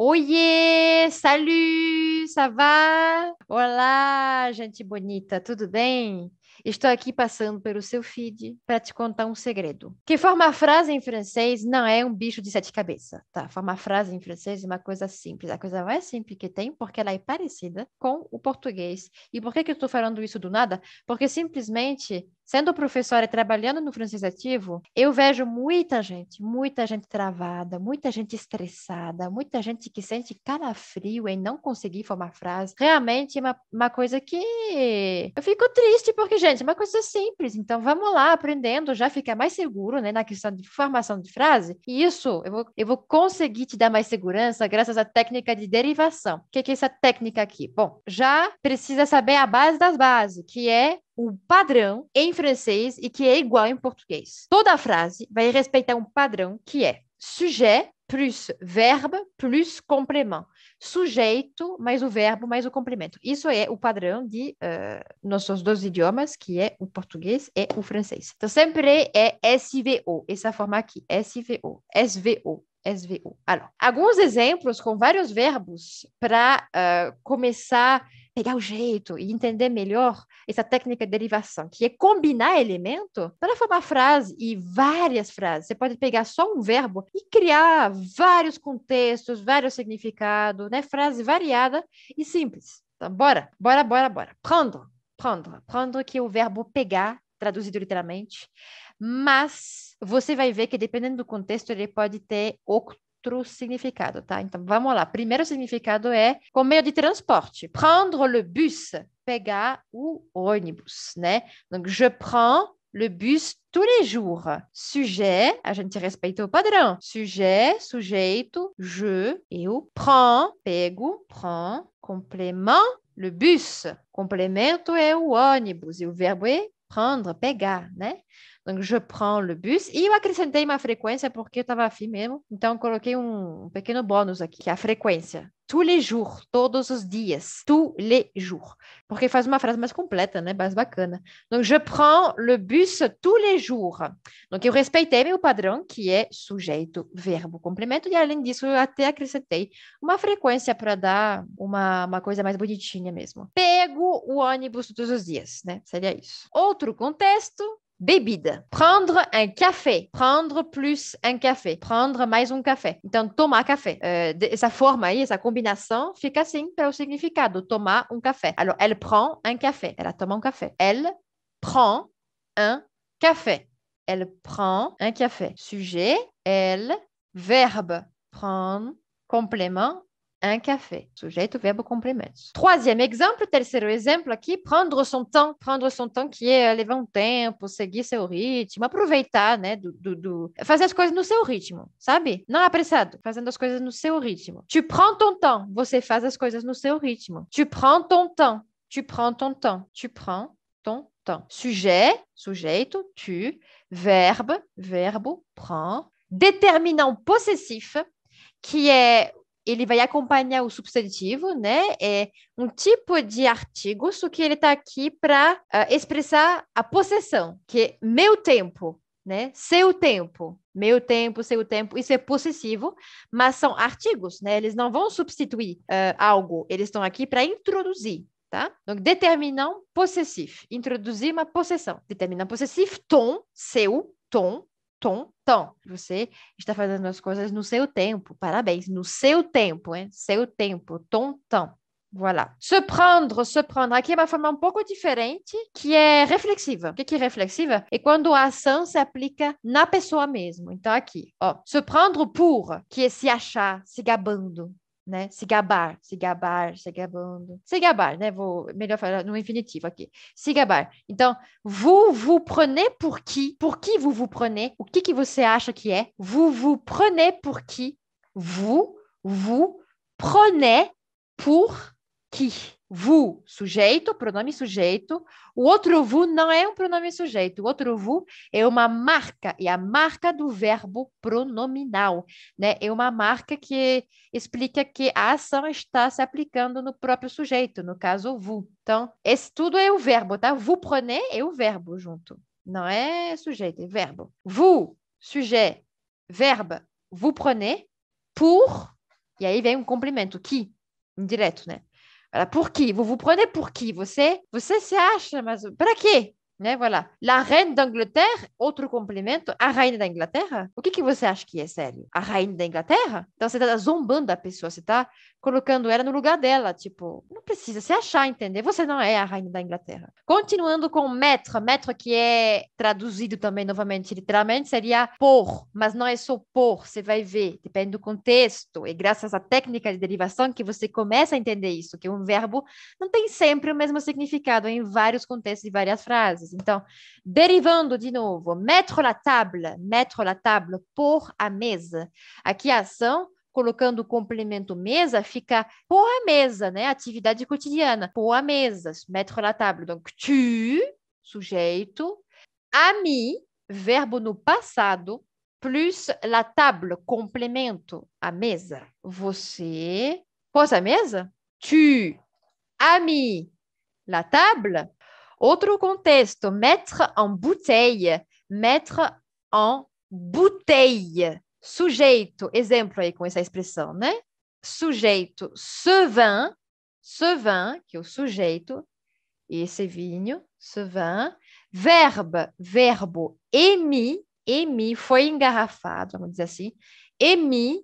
Oiê, salut, ça va? Olá, gente bonita, tudo bem? Estou aqui passando pelo seu feed para te contar um segredo. Que formar frase em francês não é um bicho de sete cabeças, tá? Formar frase em francês é uma coisa simples, a coisa mais simples que tem, porque ela é parecida com o português. E por que, que eu estou falando isso do nada? Porque simplesmente sendo professora e trabalhando no francês ativo, eu vejo muita gente, muita gente travada, muita gente estressada, muita gente que sente calafrio em não conseguir formar frase. Realmente é uma, uma coisa que eu fico triste, porque, gente, é uma coisa simples. Então, vamos lá, aprendendo, já fica mais seguro, né, na questão de formação de frase. E isso, eu vou, eu vou conseguir te dar mais segurança graças à técnica de derivação. O que, que é essa técnica aqui? Bom, já precisa saber a base das bases, que é o padrão em francês e que é igual em português. Toda a frase vai respeitar um padrão que é sujet plus verbo plus complemento. Sujeito mais o verbo mais o complemento. Isso é o padrão de uh, nossos dois idiomas, que é o português e o francês. Então, sempre é SVO, essa forma aqui, SVO, SVO. SVO. Alors, alguns exemplos com vários verbos para uh, eh, começar pegar o jeito e entender melhor essa técnica de derivação, que é combinar elemento para formar frase e várias frases. Você pode pegar só um verbo e criar vários contextos, vários significados, né? Frase variada e simples. Então, bora, bora, bora, bora. Prendre, prendre, prendre que é o verbo pegar, traduzido literalmente mas você vai ver que dependendo do contexto ele pode ter outro significado, tá? Então vamos lá. Primeiro significado é com meio de transporte. Prendre le bus, pegar o ônibus, né? Donc je prends le bus tous les jours. Sujet, a gente respeita o padrão. Sujet, sujeito, je, eu, prends, pego, prends, complément, le bus. Complemento é o ônibus e o verbo é prendre, pegar, né? Então, je prends le bus e eu acrescentei uma frequência porque eu estava afim mesmo. Então, coloquei um, um, pequeno bônus aqui, que é a frequência. Tous les jours, todos os dias. Tous les jours. Porque faz uma frase mais completa, né? Mais bacana. Donc, je prends le bus tous les jours. Donc, eu respeitei meu padrão, que é sujeito, verbo, complemento. E, além disso, eu até acrescentei uma frequência para dar uma, uma coisa mais bonitinha mesmo. Pego o ônibus todos os dias, né? Seria isso. Outro contexto, Bébide. Prendre un café. Prendre plus un café. Prendre mais un café. Então, tomar café. Euh, sa forme, forma combinaison, fait combinação, fica assim para o significado. Tomar un café. Alors, elle prend un café. Elle a toma un café. Elle prend un café. Elle prend un café. Sujet, elle. Verbe, prendre. Complément, un café. Sujeito, verbo, complément. Troisième exemple, terceiro exemplo aqui, prendre son temps. Prendre son temps, qui est euh, levar um tempo, seguir seu ritmo, aproveitar, né, do, do, do... Fazer as coisas no seu ritmo, sabe? Não apressado, fazendo as coisas no seu ritmo. Tu prends ton temps, você faz as coisas no seu ritmo. Tu prends ton temps, tu prends ton temps, tu prends ton temps. Sujet, sujeito, tu, verbe, verbo, prend. Déterminant possessif, qui est ele vai acompanhar o substantivo, né? É um tipo de artigo, só que ele está aqui para uh, ah, expressar a possessão, que é meu tempo, né? Seu tempo, meu tempo, seu tempo, isso é possessivo, mas são artigos, né? Eles não vão substituir uh, algo, eles estão aqui para introduzir, tá? Então, determinam possessivo, introduzir uma possessão. Determinam possessivo, tom, seu, tom, tom, tom. Você está fazendo as coisas no seu tempo. Parabéns, no seu tempo, hein? Seu tempo, tom, tom. Voilà. Se prendre, se prendre. Aqui é uma forma um pouco diferente, que é reflexiva. O que é reflexiva? É quando a ação se aplica na pessoa mesmo. Então, aqui, ó. Se prendre pour, que é se achar, se gabando, né? Se gabar, se gabar, se gabando. Se gabar, né? Vou melhor falar no infinitivo aqui. Se gabar. Então, vous vous prenez por qui? Por qui vous vous prenez? O que que você acha que é? Vous vous prenez por qui? Vous vous prenez pour que vu, sujeito, pronome sujeito. O outro vu não é um pronome sujeito. O outro vu é uma marca, e é a marca do verbo pronominal, né? É uma marca que explica que a ação está se aplicando no próprio sujeito, no caso, vu. Então, esse tudo é o verbo, tá? Vous prenez é o verbo junto. Não é sujeito, é verbo. Vous, sujet, verbo, vous prenez, pour, e aí vem um complemento, que, indireto, né? Por que? Vous vous prenez por que? Você, você se acha, mas para quê? né? Voilà. La reine d'Angleterre, outro complemento, a rainha da Inglaterra. O que, que você acha que é sério? A rainha da Inglaterra? Então você está zombando a pessoa, você está colocando ela no lugar dela, tipo, não precisa se achar, entender. Você não é a rainha da Inglaterra. Continuando com maître, maître que é traduzido também novamente literalmente seria por, mas não é só por, você vai ver, depende do contexto e graças à técnica de derivação que você começa a entender isso, que é um verbo não tem sempre o mesmo significado em vários contextos e várias frases coisas. Então, derivando de novo, mettre la table, mettre la table, pôr a mesa. Aqui a ação colocando o complemento mesa, fica pôr a mesa, né? Atividade cotidiana, pôr a mesa, mettre la table. Donc, tu, sujeito, ami, verbo no passado, plus la table, complemento, a mesa. Você pôs a mesa? Tu, ami, la table, Outro contexto, mettre en bouteille, mettre en bouteille. Sujeito, exemplo aí com essa expressão, né? Sujeito, ce vin, ce vin, que é o sujeito, esse vinho, ce vin. Verbo, verbo, emi, emi foi engarrafado, vamos dizer assim, emi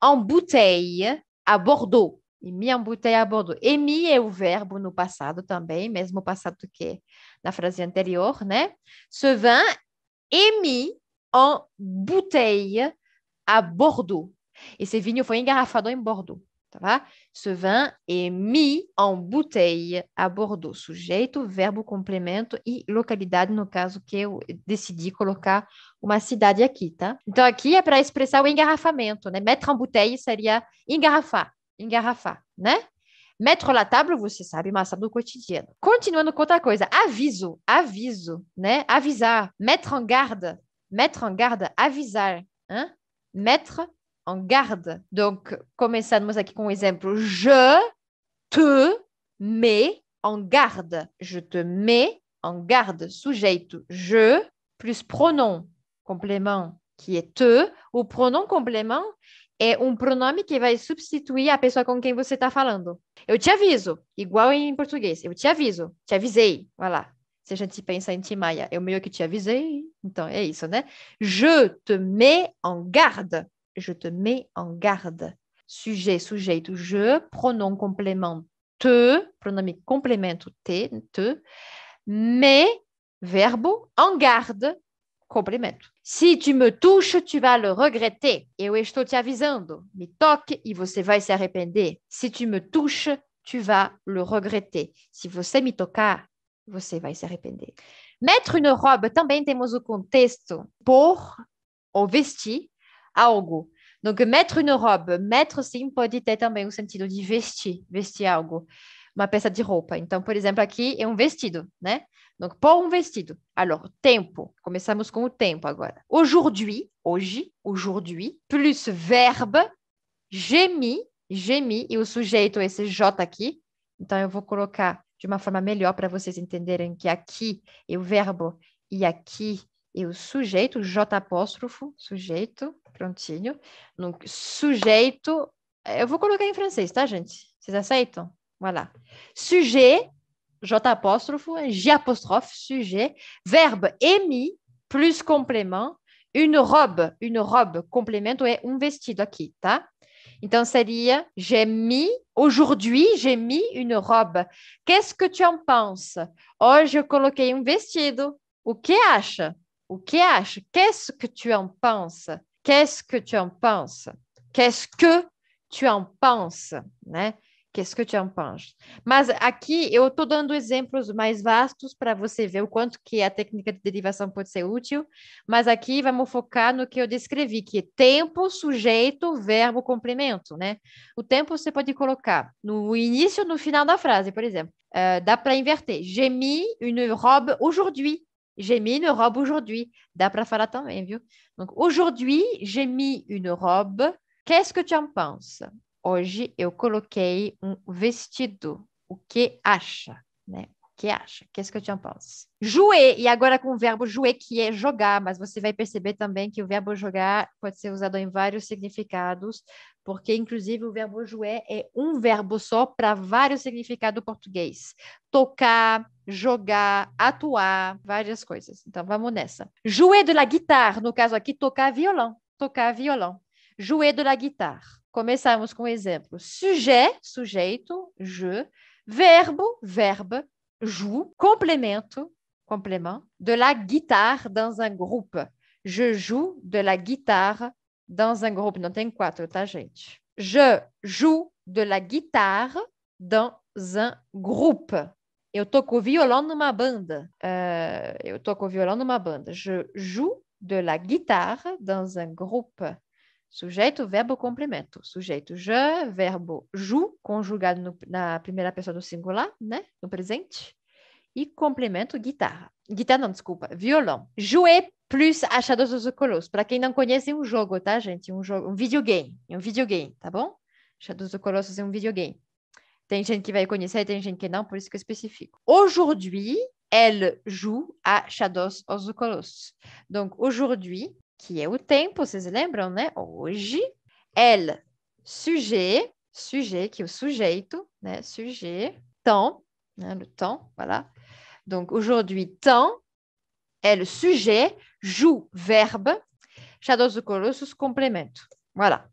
en bouteille a Bordeaux. E me embutei a bordo. E me é o verbo no passado também, mesmo passado que na frase anterior, né? Se vin et mis en bouteille à Bordeaux. Esse vinho foi engarrafado em Bordeaux, tá? Se vin est mis en bouteille à Bordeaux. Sujeito, verbo, complemento e localidade, no caso que eu decidi colocar uma cidade aqui, tá? Então aqui é para expressar o engarrafamento, né? Mettre en bouteille seria engarrafar engarrafar, né? la table, vous savez massa do quotidien. Continuando com outra coisa, aviso, aviso, né? Avisar, mettre en garde, mettre en garde, avisar, hein? Mettre en garde. Donc, começamos aqui com un exemple. Je te mets en garde. Je te mets en garde. Sujet, je, plus pronom, complément, qui est te, ou pronom complément é um pronome que vai substituir a pessoa com quem você está falando. Eu te aviso, igual em português. Eu te aviso, te avisei. Vai lá. Se a gente pensa em Timaya, eu meio que te avisei. Então é isso, né? Je te mets en garde. Je te mets en garde. Sujet, sujeito, je, Pronome complément te, pronome complemento te, te, Mets. verbo, en garde, complemento. Se tu me touches, tu vas le regretter. Eu estou te avisando. Me toque e você vai se arrepender. Se tu me touches, tu vas le regretter. Se você me tocar, você vai se arrepender. Mettre une robe, também temos o contexto por ou vestir algo. Donc, mettre une robe, mettre sim pode ter também o sentido de vestir, vestir algo uma peça de roupa. Então, por exemplo, aqui é um vestido, né? Então, pour um vestido. Alors, tempo. Começamos com o tempo agora. Aujourd'hui, hoje, aujourd'hui, plus verbe, j'ai mis. e o sujeito, esse J aqui. Então, eu vou colocar de uma forma melhor para vocês entenderem que aqui é o verbo e aqui é o sujeito, J apóstrofo, sujeito, prontinho. Então, sujeito, eu vou colocar em francês, tá, gente? Vocês aceitam? Voilà. Sujet, hein, J apostrophe, sujet, verbe émis plus complément, une robe, une robe, complément, est un vestido aqui, tá? Então seria j'ai mis aujourd'hui, j'ai mis une robe. Qu'est-ce que tu en penses? Hoje oh, eu coloquei um vestido. O que acha? O que acha? Qu'est-ce que tu en penses? Qu'est-ce que tu en penses? Qu'est-ce que tu en penses, hein? Qu'est-ce que tu en penses? Mas aqui eu estou dando exemplos mais vastos para você ver o quanto que a técnica de derivação pode ser útil, mas aqui vamos focar no que eu descrevi, que é tempo, sujeito, verbo, complemento, né? O tempo você pode colocar no início, no final da frase, por exemplo. Uh, dá para inverter. J'ai mis une robe aujourd'hui. J'ai mis une robe aujourd'hui. Dá para falar também, viu? Donc, então, aujourd'hui, j'ai mis une robe. Qu'est-ce que tu en penses? Hoje eu coloquei um vestido. O que acha? Né? O que acha? é isso que eu tinha penses? Jouer, e agora com o verbo jouer, que é jogar, mas você vai perceber também que o verbo jogar pode ser usado em vários significados, porque inclusive o verbo jouer é um verbo só para vários significados português. Tocar, jogar, atuar, várias coisas. Então vamos nessa. Jouer de la guitarra, no caso aqui, tocar violão. Tocar violão. Jouer de la guitarra. Começamos com o exemplo. Sujet, sujeito, je. Verbo, verbe, joue. Complemento, complément. De la guitare dans un groupe. Je joue de la guitare dans un groupe. Não tem quatro, tá, gente? Je joue de la guitare dans un groupe. Eu toco violão numa banda. Uh, eu toco violão numa banda. Je joue de la guitare dans un groupe. Sujeito, verbo, complemento. Sujeito, je, verbo, ju, conjugado no, na primeira pessoa do singular, né? No presente. E complemento, guitarra. Guitarra, não, desculpa, violão. Jouer plus Achados dos Colossus Para quem não conhece, é um jogo, tá, gente? Um jogo, um videogame. É um videogame, tá bom? Achados dos Colossus é um videogame. Tem gente que vai conhecer e tem gente que não, por isso que eu especifico. Aujourd'hui, elle joue à Shadows of the Colossus. Donc aujourd'hui, que é o tempo, vocês lembram, né? Hoje, elle, sujet, sujet, que é o sujeito, né? Sujet, temps, né? o temps, voilà. Donc aujourd'hui, temps é le sujet, joue, verbe, Shadow do Colossus, complemento. Voilà.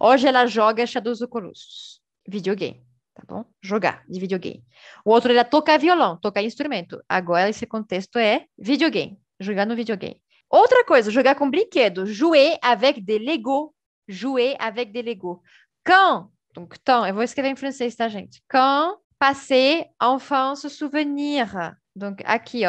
Hoje ela joga Shadows of Colossus, videogame, tá bom? Jogar de videogame. O outro ela toca violão, toca instrumento. Agora esse contexto é videogame, jogar no videogame. Outra chose, jogar com brinquedo. Jouer avec des Lego. Jouer avec des Lego. Quand, donc, tant, eu vou escrever em francês, ça, gente? Quand, passé, enfance, souvenir. Donc, aqui,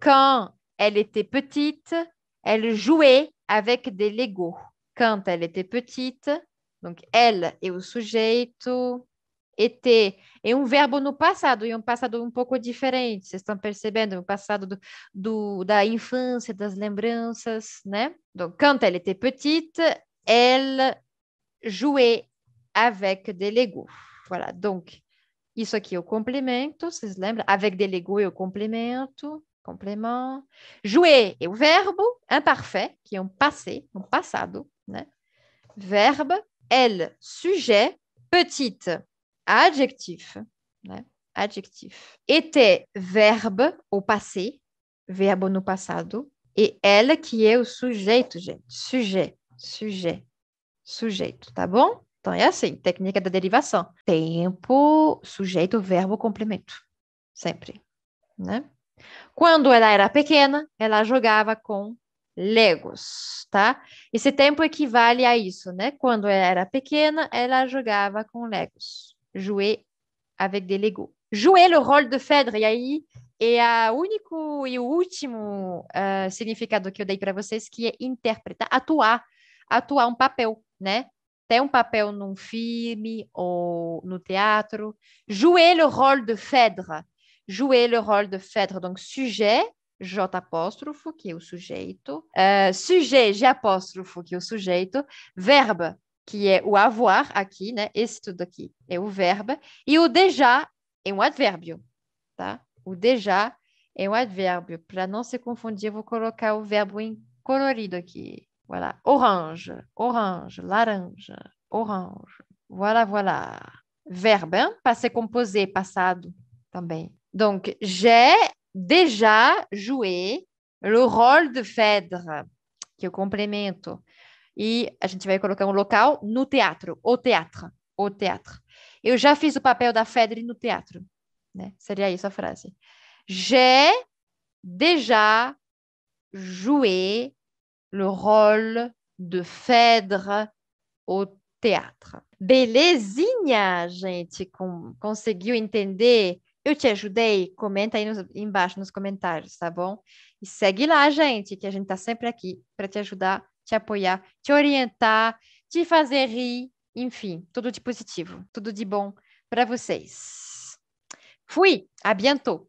Quand elle était petite, elle jouait avec des Lego. Quand elle était petite, donc elle et o sujeito, ET é um verbo no passado, e um passado um pouco diferente, vocês estão percebendo? Um passado do, do, da infância, das lembranças, né? Então, quand elle était petite, elle jouait avec des Legos. Voilà, donc, isso aqui é o complemento, vocês lembram? Avec des Legos é o complemento, complemento. Jouer é o verbo imparfait, que é um passé, um passado, né? Verbe, elle, sujet, petite, adjectif, né? Adjectif. Était verbe au passé, verbo no passado, e ela que é o sujeito, gente. Sujet, sujet, sujeito, tá bom? Então é assim, técnica da derivação. Tempo, sujeito, verbo, complemento. Sempre, né? Quando ela era pequena, ela jogava com Legos, tá? Esse tempo equivale a isso, né? Quando ela era pequena, ela jogava com Legos jouer avec des Lego. Jouer le rôle de Fedra, e aí é a único e o último uh, significado que eu dei para vocês, que é interpretar, atuar, atuar um papel, né? Ter um papel num filme ou no teatro. Jouer le rôle de Fedra. Jouer le rôle de Fedra, donc sujet, J apóstrofo, que é o sujeito, uh, sujet, G apóstrofo, que é o sujeito, verbo, que é o avoir aqui, né? Esse tudo aqui é o verbo. E o déjà é um advérbio, tá? O déjà é um advérbio. Para não se confundir, eu vou colocar o verbo em colorido aqui. Voilà. Orange, orange, laranja, orange. Voilà, voilà. Verbo, hein? passé composé, passado também. Donc, j'ai déjà joué le rôle de Phèdre, que é o complemento. E a gente vai colocar um local no teatro, o teatro, o teatro. Eu já fiz o papel da Fedre no teatro, né? Seria isso a frase. J'ai déjà joué le rôle de Fedre au teatro. Belezinha, gente, com, conseguiu entender? Eu te ajudei? Comenta aí nos, embaixo nos comentários, tá bom? E segue lá, gente, que a gente tá sempre aqui para te ajudar te apoiar, te orientar, te fazer rir, enfim, tudo de positivo, tudo de bom para vocês. Fui, a bientôt!